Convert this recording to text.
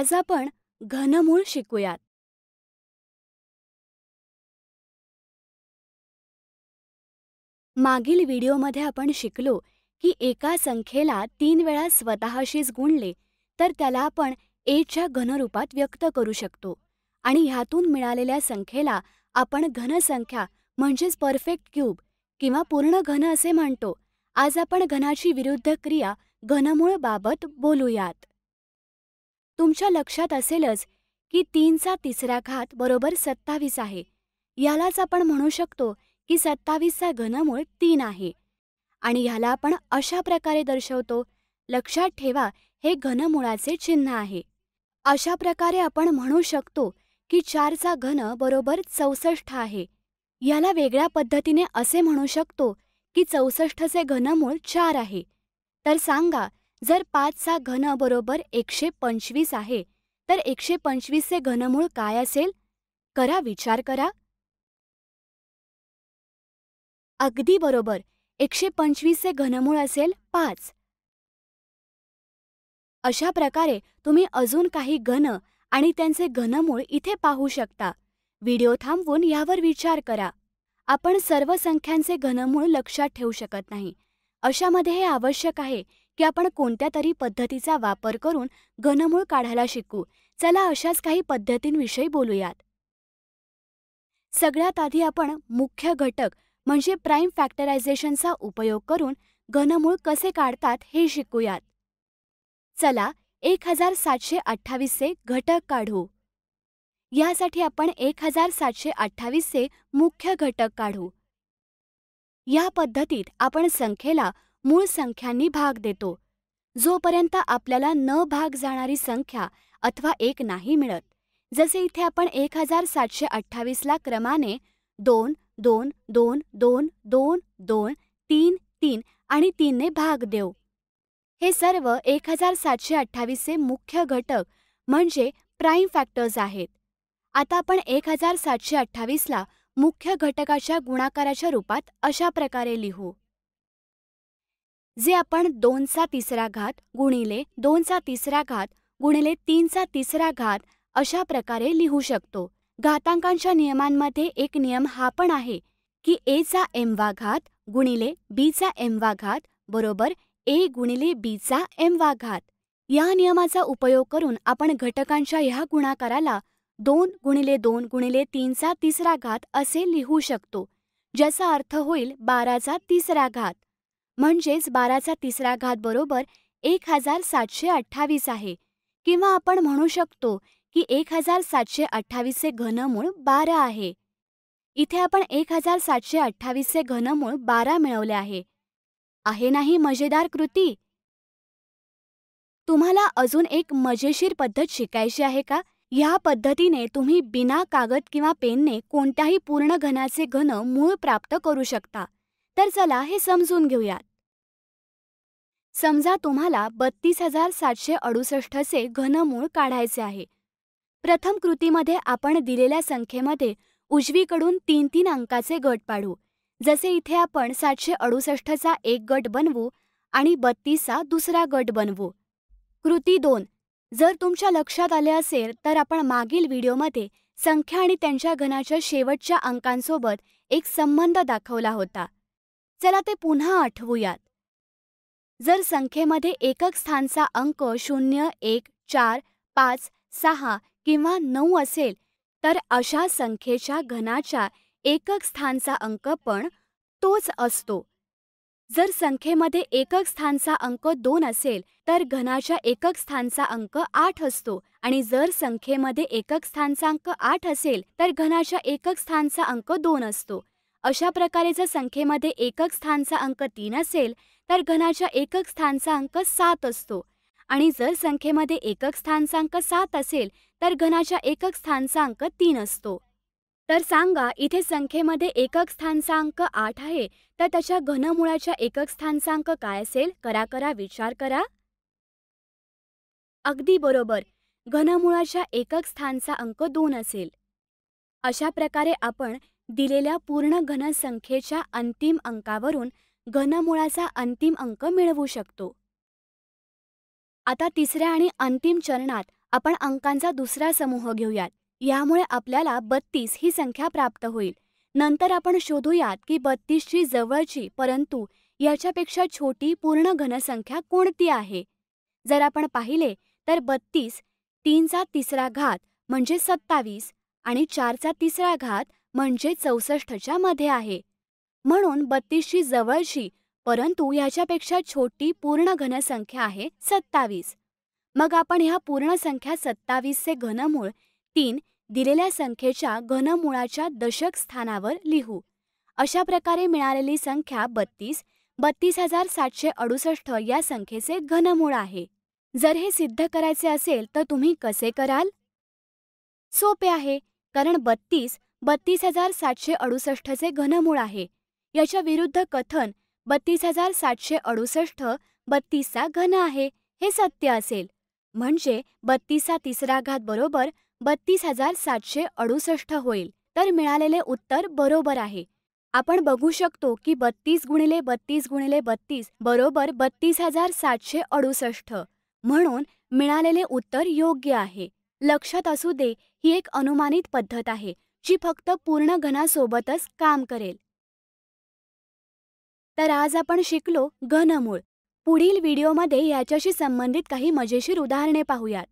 आज आपण घनमूळ शिकूयात मागील व्हिडिओमध्ये आपण शिकलो की एका संख्येला तीन वेळा स्वतःशीच गुणले तर त्याला आपण एच्या घनरूपात व्यक्त करू शकतो आणि ह्यातून मिळालेल्या संख्येला आपण घनसंख्या म्हणजेच परफेक्ट क्यूब किंवा पूर्ण घन असे म्हणतो आज आपण घनाची विरुद्ध क्रिया घनमूळ बाबत बोलूयात तुमच्या लक्षात असेलच की तीनचा तिसरा घात बरोबर सत्तावीस आहे यालाच आपण म्हणू शकतो की सत्तावीसचा घनमूळ तीन आहे आणि ह्याला आपण अशा प्रकारे दर्शवतो लक्षात ठेवा हे घनमुळाचे चिन्ह आहे अशा प्रकारे आपण म्हणू शकतो की चारचा घन बरोबर चौसष्ट आहे याला वेगळ्या पद्धतीने असे म्हणू शकतो की चौसष्टचे घनमूळ चार आहे तर सांगा जर पाचचा घन बरोबर एकशे पंचवीस आहे तर एकशे पंचवीसचे घनमूळ काय असेल करा विचार करा अगदी बरोबर एकशे पंचवीसचे घनमूळ असेल पाच अशा प्रकारे तुम्ही अजून काही घन आणि त्यांचे घनमूळ इथे पाहू शकता व्हिडिओ थांबवून यावर विचार करा आपण सर्व संख्यांचे घनमूळ लक्षात ठेवू शकत नाही अशामध्ये हे आवश्यक आहे की आपण कोणत्या तरी पद्धतीचा वापर करून घनमूळ काढायला शिकू चला अशाच काही पद्धतींविषयी बोलूयात सगळ्यात आधी आपण मुख्य घटक म्हणजे प्राईम फॅक्टरायझेशनचा उपयोग करून घनमूळ कसे काढतात हे शिकूयात चला एक हजार सातशे अठ्ठावीसचे घटक काढू यासाठी आपण एक हजार सातशे अठ्ठावीसचे मुख्य घटक काढू या पद्धतीत आपण संख्येला मूळ संख्यांनी भाग देतो जोपर्यंत आपल्याला न भाग जाणारी संख्या अथवा एक नाही मिळत जसे इथे आपण एक हजार सातशे अठ्ठावीसला क्रमाने दोन दोन दोन दोन दोन दोन तीन तीन आणि तीनने भाग देऊ हे सर्व एक हजार सातशे अठ्ठावीसचे मुख्य घटक म्हणजे प्राईम फॅक्टर्स आहेत आता आपण एक हजार सातशे अठ्ठावीसला मुख्य घटकाच्या गुणाकाराच्या रूपात अशा प्रकारे लिहू जे आपण दोनचा तिसरा घात गुणिले दोनचा तिसरा घात गुणिले तीनचा तिसरा घात अशा प्रकारे लिहू शकतो घातांकांच्या नियमांमध्ये एक नियम हा पण आहे की एचा वा घात गुणिले बीचा वा घात बरोबर ए गुणिले बीचा वा घात या नियमाचा उपयोग करून आपण घटकांच्या ह्या गुणाकाराला दोन गुणिले दोन गुणिले तीनचा तिसरा घात असे लिहू शकतो ज्याचा अर्थ होईल बाराचा तिसरा घात म्हणजेच बाराचा तिसरा घात बरोबर एक हजार सातशे अठ्ठावीस आहे किंवा आपण म्हणू शकतो की एक हजार सातशे अठ्ठावीसचे घनमूळ बारा आहे इथे आपण एक हजार सातशे अठ्ठावीसचे घनमूळ बारा मिळवले आहे आहे नाही मजेदार कृती तुम्हाला अजून एक मजेशीर पद्धत शिकायची आहे का ह्या पद्धतीने तुम्ही बिना कागद किंवा पेनने कोणत्याही पूर्ण घनाचे घन मूळ प्राप्त करू शकता तर चला हे समजून घेऊयात समजा तुम्हाला बत्तीस हजार सातशे अडुसष्टचे घनमूळ काढायचे आहे प्रथम कृतीमध्ये आपण दिलेल्या संख्येमध्ये उजवीकडून तीन तीन अंकाचे गट पाडू जसे इथे आपण सातशे अडुसष्टचा एक गट बनवू आणि बत्तीसचा दुसरा गट बनवू कृती दोन जर तुमच्या लक्षात आले असेल तर आपण मागील व्हिडिओमध्ये संख्या आणि त्यांच्या घनाच्या शेवटच्या अंकांसोबत एक संबंध दाखवला होता चला ते पुन्हा आठवूयात जर संख्येमध्ये एकक स्थानचा अंक शून्य एक चार पाच सहा किंवा नऊ असेल तर अशा संख्येच्या घनाच्या एकक स्थानचा अंक पण तोच असतो जर संख्येमध्ये एकक स्थानचा अंक दोन असेल तर घनाच्या एकक स्थानचा अंक आठ असतो आणि जर संख्येमध्ये एकक स्थानचा अंक आठ असेल तर घनाच्या एकक स्थानचा अंक दोन असतो अशा प्रकारे जर संख्येमध्ये एकक स्थानचा अंक तीन असेल तर घनाच्या एकक स्थानचा अंक सात असतो आणि जर संख्येमध्ये एकक स्थानचा अंक सात असेल तर घनाच्या एकक स्थानचा अंक तीन असतो तर सांगा इथे संख्येमध्ये एकक स्थानचा अंक आठ आहे तर त्याच्या घनमुळाच्या एकक स्थानचा अंक काय असेल करा करा विचार करा अगदी बरोबर घनमुळाच्या एकक स्थानचा अंक दोन असेल अशा प्रकारे आपण दिलेल्या पूर्ण घन संख्येच्या अंतिम अंकावरून घनमुळाचा अंतिम अंक मिळवू शकतो आता तिसऱ्या आणि अंतिम चरणात आपण अंकांचा दुसरा समूह घेऊयात यामुळे आपल्याला बत्तीस ही संख्या प्राप्त होईल नंतर आपण शोधूयात की बत्तीसची जवळची परंतु याच्यापेक्षा छोटी पूर्ण घनसंख्या कोणती आहे जर आपण पाहिले तर बत्तीस तीनचा तिसरा घात म्हणजे सत्तावीस आणि चारचा तिसरा घात म्हणजे चौसष्टच्या मध्ये आहे म्हणून बत्तीसची जवळची परंतु ह्याच्यापेक्षा छोटी पूर्ण घनसंख्या आहे सत्तावीस मग आपण ह्या पूर्ण संख्या सत्तावीसचे घनमूळ तीन दिलेल्या संख्येच्या घनमूळाच्या दशक स्थानावर लिहू अशा प्रकारे मिळालेली संख्या बत्तीस बत्तीस हजार सातशे अडुसष्ट या संख्येचे घनमूळ आहे जर हे सिद्ध करायचे असेल तर तुम्ही कसे कराल सोपे आहे कारण बत्तीस बत्तीस हजार सातशे अडुसष्टचे घनमूळ आहे याच्या विरुद्ध कथन बत्तीस हजार सातशे अडुसष्ट बत्तीसचा घन आहे हे सत्य असेल म्हणजे बत्तीसचा तिसरा घात बरोबर बत्तीस हजार सातशे अडुसष्ट होईल तर मिळालेले उत्तर बरोबर आहे आपण बघू शकतो की बत्तीस गुणिले बत्तीस गुणिले बत्तीस बरोबर बत्तीस हजार सातशे अडुसष्ट म्हणून मिळालेले उत्तर योग्य आहे लक्षात असू दे ही एक अनुमानित पद्धत आहे जी फक्त पूर्ण घनासोबतच काम करेल तर आज आपण शिकलो घनमूळ पुढील व्हिडिओमध्ये याच्याशी संबंधित काही मजेशीर उदाहरणे पाहूयात